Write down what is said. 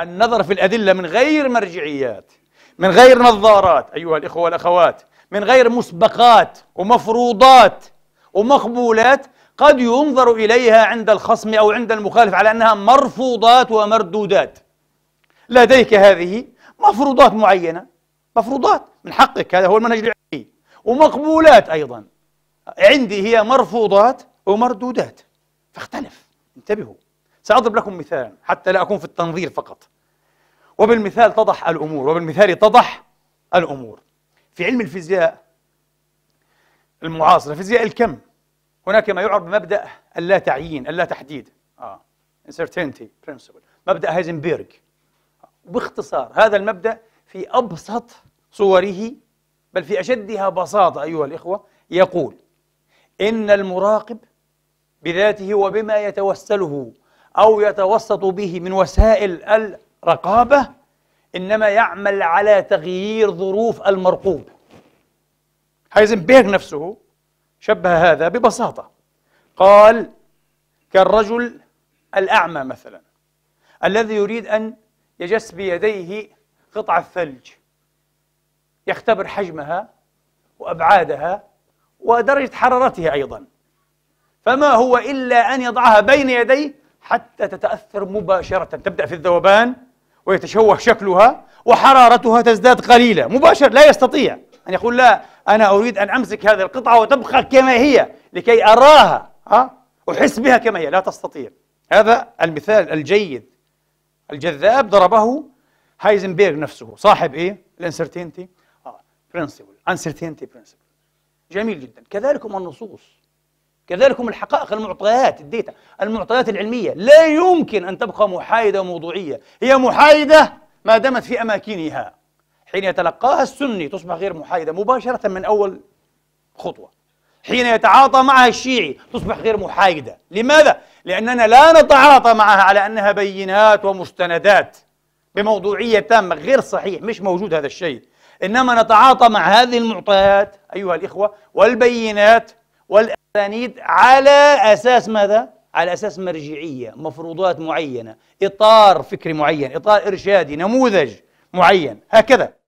النظر في الأدلة من غير مرجعيات من غير نظارات أيها الإخوة والأخوات من غير مسبقات ومفروضات ومقبولات قد ينظر إليها عند الخصم أو عند المخالف على أنها مرفوضات ومردودات لديك هذه مفروضات معينة مفروضات من حقك هذا هو المنهج العلمي ومقبولات أيضا عندي هي مرفوضات ومردودات فاختلف انتبهوا سأضرب لكم مثالا حتى لا أكون في التنظير فقط وبالمثال تضح الأمور وبالمثال تضح الأمور في علم الفيزياء المعاصرة فيزياء الكم هناك ما يعرف بمبدأ اللا تعيين اللا تحديد آه. uncertainty principle مبدأ هايزنبرغ باختصار هذا المبدأ في أبسط صوره بل في أشدها بساطة أيها الإخوة يقول إن المراقب بذاته وبما يتوسله أو يتوسط به من وسائل الرقابة إنما يعمل على تغيير ظروف المرقوب هايزنبيرغ نفسه شبه هذا ببساطة قال كالرجل الأعمى مثلا الذي يريد أن يجس بيديه قطع الثلج يختبر حجمها وأبعادها ودرجة حرارتها أيضا فما هو إلا أن يضعها بين يديه حتى تتأثر مباشرة تبدأ في الذوبان ويتشوه شكلها وحرارتها تزداد قليلة مباشرة لا يستطيع أن يقول لا أنا أريد أن أمسك هذه القطعة وتبقى كما هي لكي أراها ها أحس بها كما هي لا تستطيع هذا المثال الجيد الجذاب ضربه هايزنبيرغ نفسه صاحب إيه؟ الانسرتينتي برنسبل انسرتينتي برنسبل جميل جدا كذلك هم النصوص كذلك هم الحقائق المعطيات الديتا المعطيات العلمية لا يمكن أن تبقى محايدة وموضوعية هي محايدة ما دامت في أماكنها حين يتلقاها السني تصبح غير محايدة مباشرة من أول خطوة حين يتعاطى معها الشيعي تصبح غير محايدة لماذا؟ لأننا لا نتعاطى معها على أنها بينات ومستندات بموضوعية تامة غير صحيح مش موجود هذا الشيء إنما نتعاطى مع هذه المعطيات أيها الإخوة والبينات والأ... أسانيد على أساس ماذا؟ على أساس مرجعية مفروضات معينة إطار فكري معين إطار إرشادي نموذج معين هكذا